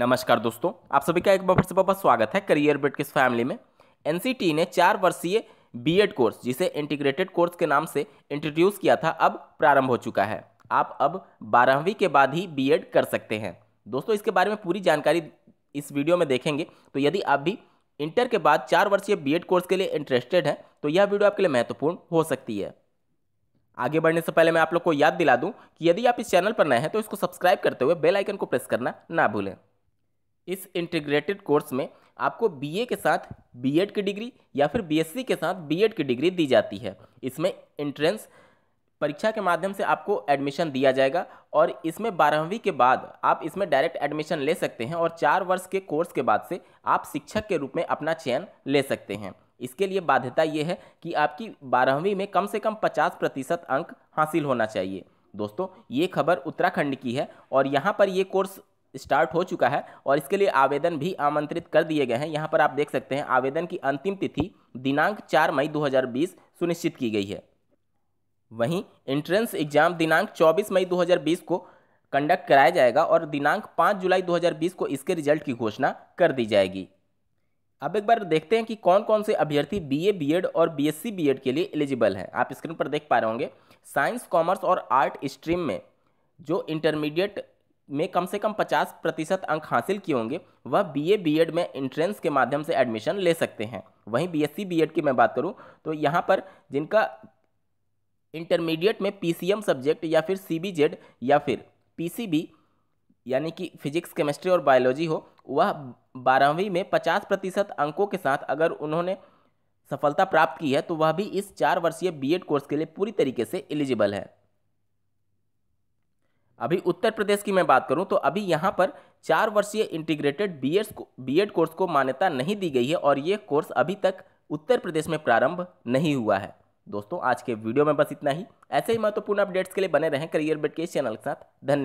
नमस्कार दोस्तों आप सभी का एक बार फिर से बहुत स्वागत है करियर बेट किस फैमिली में एनसीटी ने चार वर्षीय बीएड कोर्स जिसे इंटीग्रेटेड कोर्स के नाम से इंट्रोड्यूस किया था अब प्रारंभ हो चुका है आप अब बारहवीं के बाद ही बीएड कर सकते हैं दोस्तों इसके बारे में पूरी जानकारी इस वीडियो में देखेंगे तो यदि आप भी इंटर के बाद चार वर्षीय बी कोर्स के लिए इंटरेस्टेड हैं तो यह वीडियो आपके लिए महत्वपूर्ण हो सकती है आगे बढ़ने से पहले मैं आप लोग को याद दिला दूँ कि यदि आप इस चैनल पर नए हैं तो इसको सब्सक्राइब करते हुए बेलाइकन को प्रेस करना ना भूलें इस इंटीग्रेटेड कोर्स में आपको बीए के साथ बीएड की डिग्री या फिर बीएससी के साथ बीएड की डिग्री दी जाती है इसमें इंट्रेंस परीक्षा के माध्यम से आपको एडमिशन दिया जाएगा और इसमें बारहवीं के बाद आप इसमें डायरेक्ट एडमिशन ले सकते हैं और चार वर्ष के कोर्स के बाद से आप शिक्षक के रूप में अपना चयन ले सकते हैं इसके लिए बाध्यता ये है कि आपकी बारहवीं में कम से कम पचास प्रतिशत अंक हासिल होना चाहिए दोस्तों ये खबर उत्तराखंड की है और यहाँ पर ये कोर्स स्टार्ट हो चुका है और इसके लिए आवेदन भी आमंत्रित कर दिए गए हैं यहाँ पर आप देख सकते हैं आवेदन की अंतिम तिथि दिनांक चार मई 2020 सुनिश्चित की गई है वहीं एंट्रेंस एग्जाम दिनांक 24 मई 2020 को कंडक्ट कराया जाएगा और दिनांक 5 जुलाई 2020 को इसके रिजल्ट की घोषणा कर दी जाएगी अब एक बार देखते हैं कि कौन कौन से अभ्यर्थी बीए बीएड और बीएससी बीएड के लिए एलिजिबल हैं आप स्क्रीन पर देख पा रहे होंगे साइंस कॉमर्स और आर्ट स्ट्रीम में जो इंटरमीडिएट में कम से कम 50 प्रतिशत अंक हासिल किए होंगे वह बीए बीएड में इंट्रेंस के माध्यम से एडमिशन ले सकते हैं वहीं बीएससी बीएड की मैं बात करूं तो यहाँ पर जिनका इंटरमीडिएट में पीसीएम सब्जेक्ट या फिर सीबीजेड या फिर पीसीबी यानी कि फिजिक्स केमिस्ट्री और बायोलॉजी हो वह बारहवीं में पचास प्रतिशत अंकों के साथ अगर उन्होंने सफलता प्राप्त की है तो वह भी इस चार वर्षीय बीएड कोर्स के लिए पूरी तरीके से एलिजिबल है अभी उत्तर प्रदेश की मैं बात करूं तो अभी यहां पर चार वर्षीय integrated B Ed B Ed course को मान्यता नहीं दी गई है और ये कोर्स अभी तक उत्तर प्रदेश में प्रारंभ नहीं हुआ है दोस्तों आज के वीडियो में बस इतना ही ऐसे ही महत्वपूर्ण अपडेट्स के लिए बने रहें करियर बेट के इस चैनल के साथ धन्यवाद